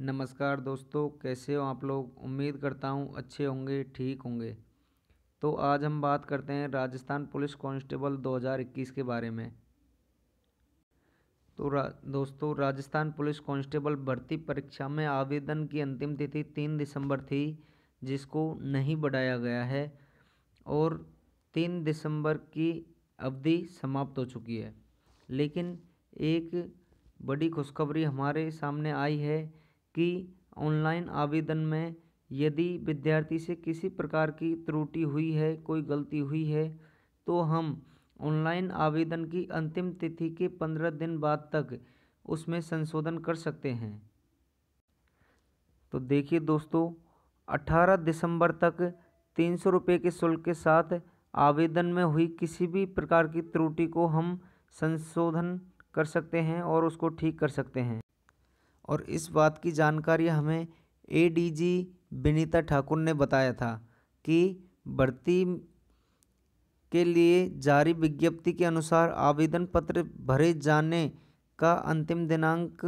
नमस्कार दोस्तों कैसे हो आप लोग उम्मीद करता हूँ अच्छे होंगे ठीक होंगे तो आज हम बात करते हैं राजस्थान पुलिस कांस्टेबल 2021 के बारे में तो रा, दोस्तों राजस्थान पुलिस कांस्टेबल भर्ती परीक्षा में आवेदन की अंतिम तिथि तीन दिसंबर थी जिसको नहीं बढ़ाया गया है और तीन दिसंबर की अवधि समाप्त हो चुकी है लेकिन एक बड़ी खुशखबरी हमारे सामने आई है कि ऑनलाइन आवेदन में यदि विद्यार्थी से किसी प्रकार की त्रुटि हुई है कोई गलती हुई है तो हम ऑनलाइन आवेदन की अंतिम तिथि के पंद्रह दिन बाद तक उसमें संशोधन कर सकते हैं तो देखिए दोस्तों 18 दिसंबर तक तीन सौ रुपये के शुल्क के साथ आवेदन में हुई किसी भी प्रकार की त्रुटि को हम संशोधन कर सकते हैं और उसको ठीक कर सकते हैं और इस बात की जानकारी हमें एडीजी विनीता ठाकुर ने बताया था कि भर्ती के लिए जारी विज्ञप्ति के अनुसार आवेदन पत्र भरे जाने का अंतिम दिनांक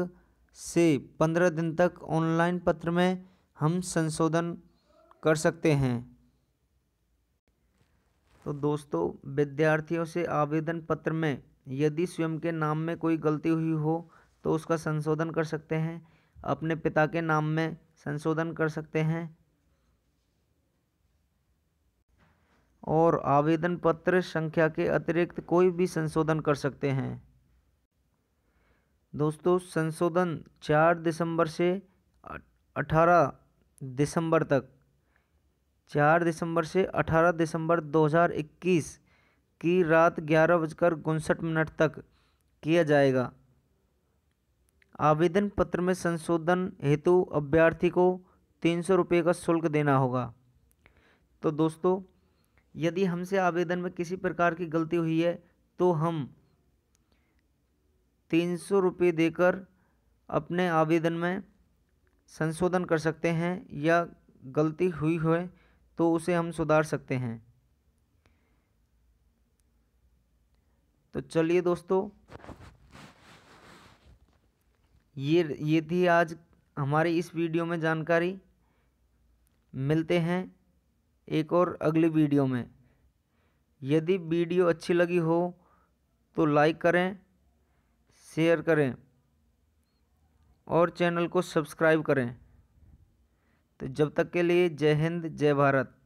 से पंद्रह दिन तक ऑनलाइन पत्र में हम संशोधन कर सकते हैं तो दोस्तों विद्यार्थियों से आवेदन पत्र में यदि स्वयं के नाम में कोई गलती हुई हो तो उसका संशोधन कर सकते हैं अपने पिता के नाम में संशोधन कर सकते हैं और आवेदन पत्र संख्या के अतिरिक्त कोई भी संशोधन कर सकते हैं दोस्तों संशोधन चार दिसंबर से अठारह दिसंबर तक चार दिसंबर से अठारह दिसंबर 2021 की रात ग्यारह बजकर उनसठ मिनट तक किया जाएगा आवेदन पत्र में संशोधन हेतु अभ्यर्थी को तीन सौ रुपये का शुल्क देना होगा तो दोस्तों यदि हमसे आवेदन में किसी प्रकार की गलती हुई है तो हम तीन सौ रुपये देकर अपने आवेदन में संशोधन कर सकते हैं या गलती हुई हो तो उसे हम सुधार सकते हैं तो चलिए दोस्तों ये ये थी आज हमारी इस वीडियो में जानकारी मिलते हैं एक और अगली वीडियो में यदि वीडियो अच्छी लगी हो तो लाइक करें शेयर करें और चैनल को सब्सक्राइब करें तो जब तक के लिए जय हिंद जय भारत